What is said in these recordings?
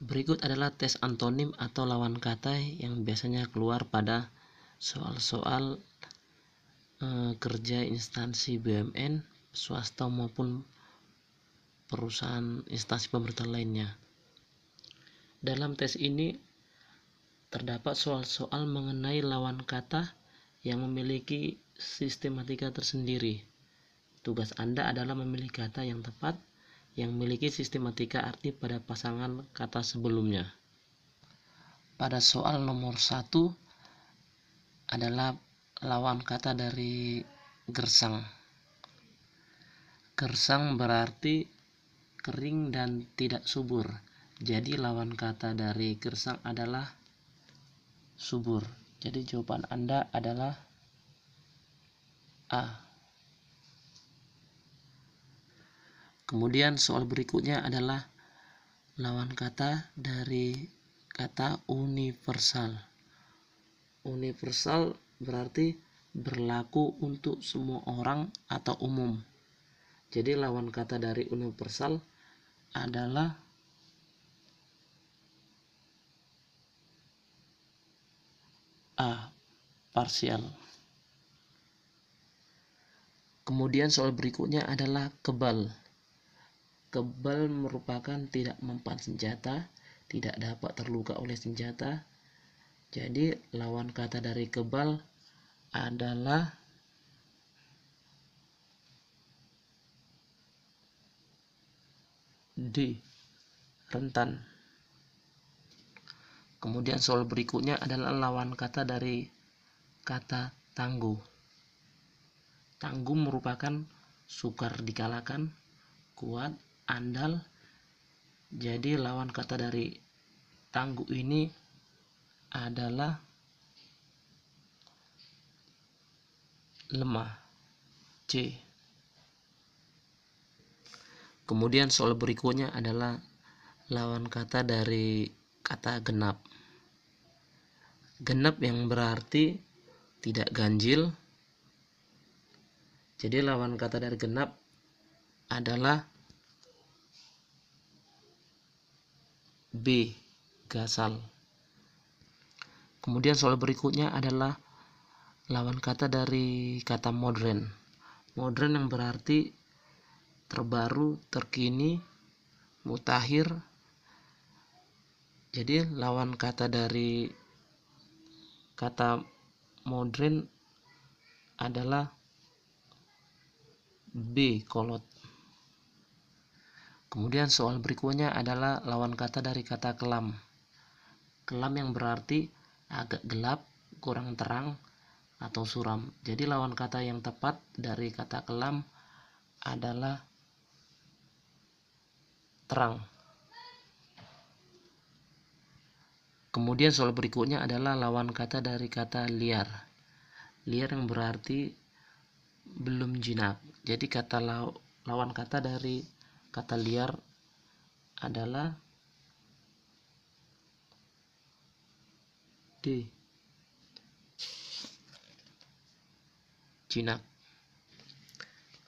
Berikut adalah tes antonim atau lawan kata yang biasanya keluar pada soal-soal e, kerja instansi BUMN, swasta maupun perusahaan instansi pemerintah lainnya. Dalam tes ini terdapat soal-soal mengenai lawan kata yang memiliki sistematika tersendiri. Tugas Anda adalah memilih kata yang tepat yang memiliki sistematika arti pada pasangan kata sebelumnya. Pada soal nomor satu adalah lawan kata dari gersang. Gersang berarti kering dan tidak subur. Jadi lawan kata dari gersang adalah subur. Jadi jawaban Anda adalah A. Kemudian soal berikutnya adalah lawan kata dari kata universal. Universal berarti berlaku untuk semua orang atau umum. Jadi lawan kata dari universal adalah A. Parsial. Kemudian soal berikutnya adalah kebal. Kebal merupakan tidak mempan senjata, tidak dapat terluka oleh senjata. Jadi lawan kata dari kebal adalah D. Rentan. Kemudian soal berikutnya adalah lawan kata dari kata tangguh. Tangguh merupakan sukar dikalahkan, kuat, andal jadi lawan kata dari tangguh ini adalah lemah C kemudian soal berikutnya adalah lawan kata dari kata genap genap yang berarti tidak ganjil jadi lawan kata dari genap adalah B. Gasal. Kemudian soal berikutnya adalah lawan kata dari kata modern. Modern yang berarti terbaru, terkini, mutakhir. Jadi lawan kata dari kata modern adalah B kolot Kemudian soal berikutnya adalah lawan kata dari kata kelam. Kelam yang berarti agak gelap, kurang terang, atau suram. Jadi lawan kata yang tepat dari kata kelam adalah terang. Kemudian soal berikutnya adalah lawan kata dari kata liar. Liar yang berarti belum jinak. Jadi kata lawan kata dari kata liar adalah D jinak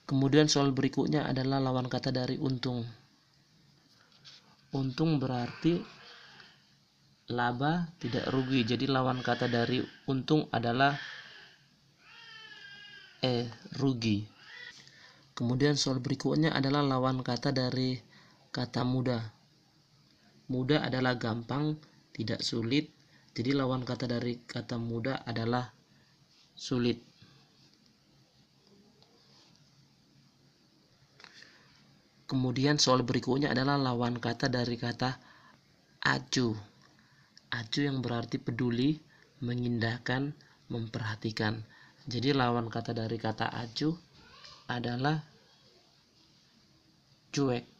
kemudian soal berikutnya adalah lawan kata dari untung untung berarti laba tidak rugi jadi lawan kata dari untung adalah e rugi Kemudian soal berikutnya adalah lawan kata dari kata mudah. Mudah adalah gampang, tidak sulit. Jadi lawan kata dari kata mudah adalah sulit. Kemudian soal berikutnya adalah lawan kata dari kata acu. Acu yang berarti peduli, mengindahkan, memperhatikan. Jadi lawan kata dari kata acu adalah Duet.